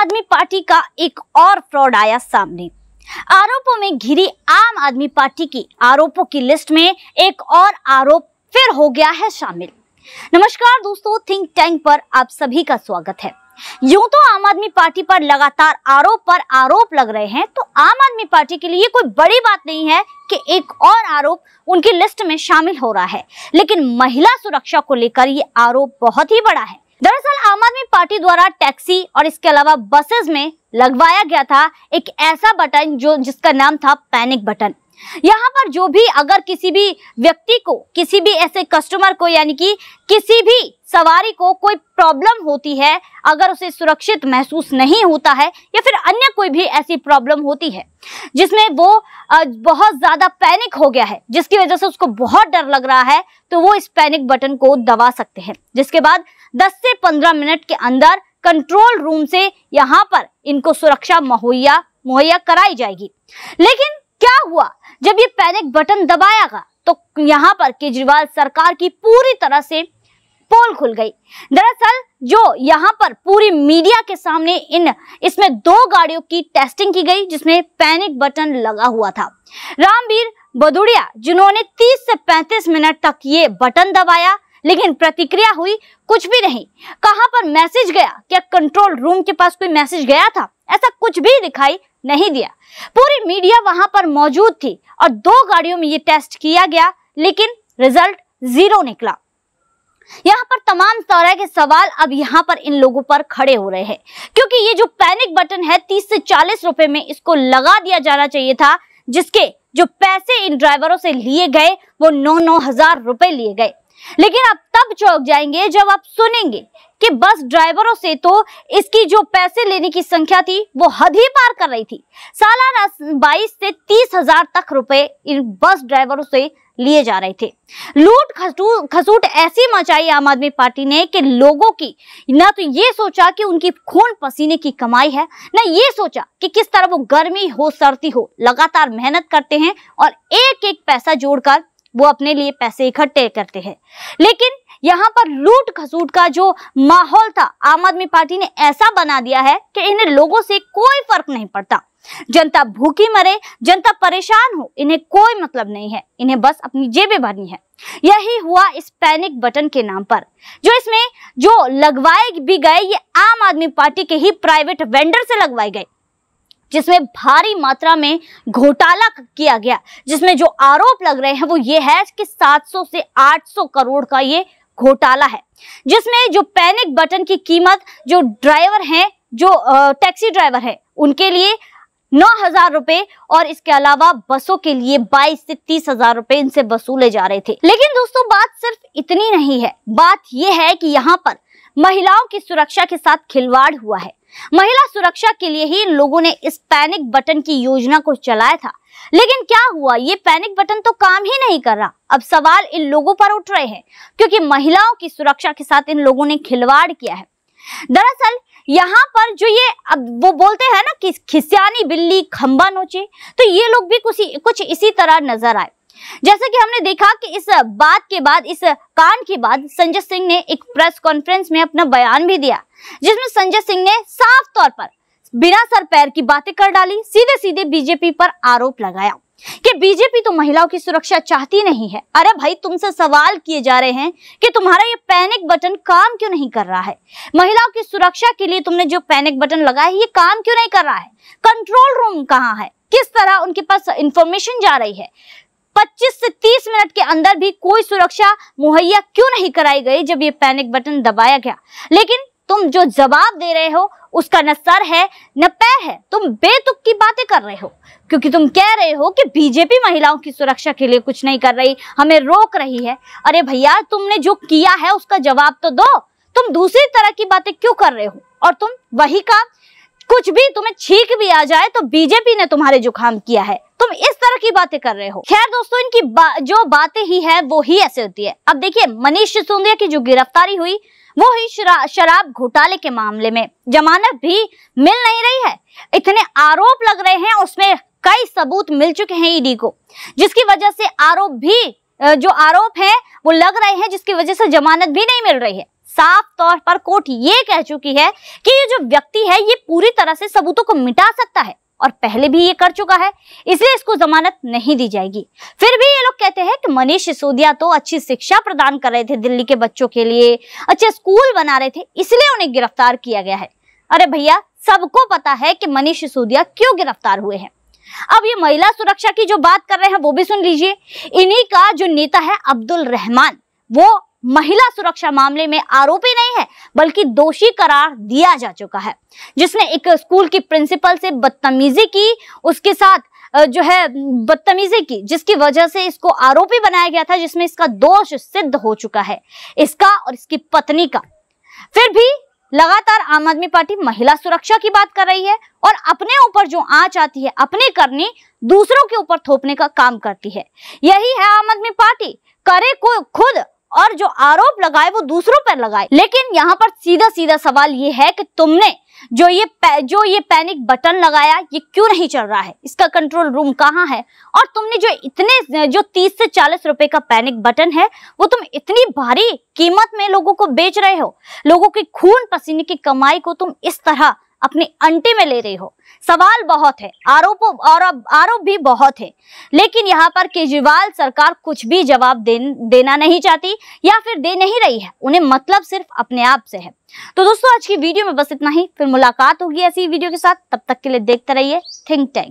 आदमी पार्टी का एक और फ्रॉड आया सामने आरोपों में घिरी आम आदमी पार्टी की आरोपों की लिस्ट में एक और आरोप फिर हो गया है शामिल नमस्कार दोस्तों थिंक टैंक पर आप सभी का स्वागत है यूं तो आम आदमी पार्टी पर लगातार आरोप पर आरोप लग रहे हैं तो आम आदमी पार्टी के लिए कोई बड़ी बात नहीं है कि एक और आरोप उनकी लिस्ट में शामिल हो रहा है लेकिन महिला सुरक्षा को लेकर ये आरोप बहुत ही बड़ा है दरअसल आम आदमी पार्टी द्वारा टैक्सी और इसके अलावा बसेस में लगवाया गया था एक ऐसा बटन जो जिसका नाम था पैनिक बटन यहाँ पर जो भी अगर किसी भी व्यक्ति को किसी भी ऐसे कस्टमर को यानी कि किसी भी सवारी को कोई प्रॉब्लम होती है अगर उसे सुरक्षित महसूस नहीं होता है या फिर अन्य कोई भी ऐसी प्रॉब्लम होती है जिसमें वो बहुत ज़्यादा पैनिक हो गया है जिसकी वजह से उसको बहुत डर लग रहा है तो वो इस पैनिक बटन को दबा सकते हैं जिसके बाद दस से पंद्रह मिनट के अंदर कंट्रोल रूम से यहाँ पर इनको सुरक्षा मुहैया मुहैया कराई जाएगी लेकिन क्या हुआ जब ये पैनिक बटन दबाया गया तो यहाँ पर केजरीवाल सरकार की पूरी तरह से पोल खुल गई दरअसल जो यहाँ पर पूरी मीडिया के सामने इन इसमें दो गाड़ियों की टेस्टिंग की गई जिसमें पैनिक बटन लगा हुआ था रामवीर बदुड़िया जिन्होंने 30 से 35 मिनट तक ये बटन दबाया लेकिन प्रतिक्रिया हुई कुछ भी नहीं कहा पर मैसेज गया क्या कंट्रोल रूम के पास कोई मैसेज गया था ऐसा कुछ भी दिखाई नहीं दिया पूरी मीडिया वहां पर मौजूद थी और दो गाड़ियों में ये टेस्ट किया गया लेकिन रिजल्ट जीरो निकला यहाँ पर तमाम तरह के सवाल अब यहाँ पर इन लोगों पर खड़े हो रहे हैं क्योंकि ये जो पैनिक बटन है तीस से चालीस रुपए में इसको लगा दिया जाना चाहिए था जिसके जो पैसे इन ड्राइवरों से लिए गए वो नौ नौ हजार रुपए लिए गए लेकिन आप तब चौक जाएंगे जब आप सुनेंगे कि बस ड्राइवरों से तो इसकी जो पैसे लेने की संख्या थी वो हद ही पार कर रही थी सालाना 22 से तीस हजार तक रुपए इन बस ड्राइवरों से लिए जा रहे थे लूट खसूट ऐसी मचाई आम आदमी पार्टी ने कि लोगों की ना तो ये सोचा कि उनकी खून पसीने की कमाई है ना ये सोचा कि किस तरह वो गर्मी हो सर्दी हो लगातार मेहनत करते हैं और एक एक पैसा जोड़कर वो अपने लिए पैसे इकट्ठे करते हैं लेकिन यहाँ पर लूट खसूट का जो माहौल था आम आदमी पार्टी ने ऐसा बना दिया है कि इन्हें लोगों से कोई फर्क नहीं पड़ता जनता भूखी मरे जनता परेशान हो इन्हें कोई मतलब नहीं है इन्हें बस अपनी जेबें भरनी है यही हुआ इस पैनिक बटन के नाम पर जो इसमें जो लगवाए भी गए ये आम आदमी पार्टी के ही प्राइवेट वेंडर से लगवाए गए जिसमें भारी मात्रा में घोटाला किया गया जिसमें जो आरोप लग रहे हैं वो ये है कि 700 से 800 करोड़ का ये घोटाला है जिसमें जो पैनिक बटन की कीमत जो ड्राइवर हैं जो टैक्सी ड्राइवर है उनके लिए नौ हजार रुपए और इसके अलावा बसों के लिए बाईस से तीस हजार रुपए इनसे वसूले जा रहे थे लेकिन दोस्तों बात सिर्फ इतनी नहीं है बात यह है कि यहाँ पर महिलाओं की सुरक्षा के साथ खिलवाड़ हुआ है महिला सुरक्षा के लिए ही इन लोगों ने इस पैनिक बटन की योजना को चलाया था लेकिन क्या हुआ ये पैनिक बटन तो काम ही नहीं कर रहा अब सवाल इन लोगों पर उठ रहे हैं क्योंकि महिलाओं की सुरक्षा के साथ इन लोगों ने खिलवाड़ किया है दरअसल यहाँ पर जो ये अब वो बोलते हैं ना कि खिसियानी बिल्ली खंबा नोचे तो ये लोग भी कुछ कुछ इसी तरह नजर आए जैसा कि हमने देखा कि इस बात के बाद इस कांड के बाद संजय सिंह ने एक प्रेस कॉन्फ्रेंस में अपना बयान भी दिया जिसमें संजय सिंह ने साफ तौर पर बिना सर पैर की बातें कर डाली सीधे सीधे बीजेपी पर आरोप लगाया कि बीजेपी तो महिलाओं की सुरक्षा चाहती नहीं है अरे भाई तुमसे सवाल किए जा रहे हैं कि तुम्हारा ये पैनिक बटन काम क्यों नहीं कर रहा है महिलाओं की सुरक्षा के लिए तुमने जो पैनिक बटन लगाया है ये काम क्यों नहीं कर रहा है कंट्रोल रूम कहाँ है किस तरह उनके पास इंफॉर्मेशन जा रही है 25 से 30 मिनट के अंदर भी कोई सुरक्षा मुहैया क्यों नहीं कराई गई जब ये पैनिक बटन दबाया गया लेकिन तुम जो जवाब दे रहे हो उसका न सर है न पैर है तुम बेतुक की बातें कर रहे हो क्योंकि तुम कह रहे हो कि बीजेपी महिलाओं की सुरक्षा के लिए कुछ नहीं कर रही हमें रोक रही है अरे भैया तुमने जो किया है उसका जवाब तो दो तुम दूसरी तरह की बातें क्यों कर रहे हो और तुम वही काम कुछ भी तुम्हें छीक भी आ जाए तो बीजेपी ने तुम्हारे जुकाम किया है तुम इस तरह की बातें कर रहे हो खैर दोस्तों इनकी बा, जो बातें ही है वो ही ऐसे होती है अब देखिए मनीष सिसोदिया की जो गिरफ्तारी हुई वो ही शराब घोटाले के मामले में जमानत भी मिल नहीं रही है इतने आरोप लग रहे हैं उसमें कई सबूत मिल चुके हैं ईडी को जिसकी वजह से आरोप भी जो आरोप है वो लग रहे हैं जिसकी वजह से जमानत भी नहीं मिल रही है साफ तौर पर कोर्ट ये कह चुकी है कि ये जो व्यक्ति है ये पूरी तरह से सबूतों को मिटा सकता है और पहले भी ये कर चुका है इसलिए इसको जमानत नहीं दी जाएगी फिर भी ये लोग कहते हैं कि मनीष सिसोदिया तो अच्छी शिक्षा प्रदान कर रहे थे दिल्ली के बच्चों के लिए अच्छे स्कूल बना रहे थे इसलिए उन्हें गिरफ्तार किया गया है अरे भैया सबको पता है कि मनीष सिसोदिया क्यों गिरफ्तार हुए हैं अब ये महिला सुरक्षा की जो बात कर रहे हैं वो भी सुन लीजिए इन्हीं का जो नेता है अब्दुल रहमान वो महिला सुरक्षा मामले में आरोपी नहीं है बल्कि दोषी करार दिया जा चुका है जिसने एक स्कूल की प्रिंसिपल से बदतमीजी की उसके साथ जो है बदतमीजी की जिसकी वजह से इसको आरोपी बनाया गया था जिसमें इसका दोष सिद्ध हो चुका है इसका और इसकी पत्नी का फिर भी लगातार आम आदमी पार्टी महिला सुरक्षा की बात कर रही है और अपने ऊपर जो आंच आती है अपने करनी दूसरों के ऊपर थोपने का काम करती है यही है आम आदमी पार्टी करे को खुद और जो आरोप लगाए वो दूसरों पर लगाए लेकिन यहाँ पर सीधा सीधा सवाल ये है कि तुमने जो ये जो ये पैनिक बटन लगाया ये क्यों नहीं चल रहा है इसका कंट्रोल रूम कहाँ है और तुमने जो इतने जो 30 से 40 रुपए का पैनिक बटन है वो तुम इतनी भारी कीमत में लोगों को बेच रहे हो लोगों के खून पसीने की कमाई को तुम इस तरह अपनी अंटी में ले रही हो सवाल बहुत है आरोपों और आरोप भी बहुत है लेकिन यहाँ पर केजरीवाल सरकार कुछ भी जवाब दे, देना नहीं चाहती या फिर दे नहीं रही है उन्हें मतलब सिर्फ अपने आप से है तो दोस्तों आज की वीडियो में बस इतना ही फिर मुलाकात होगी ऐसी वीडियो के साथ तब तक के लिए देखते रहिए थिंक टैंक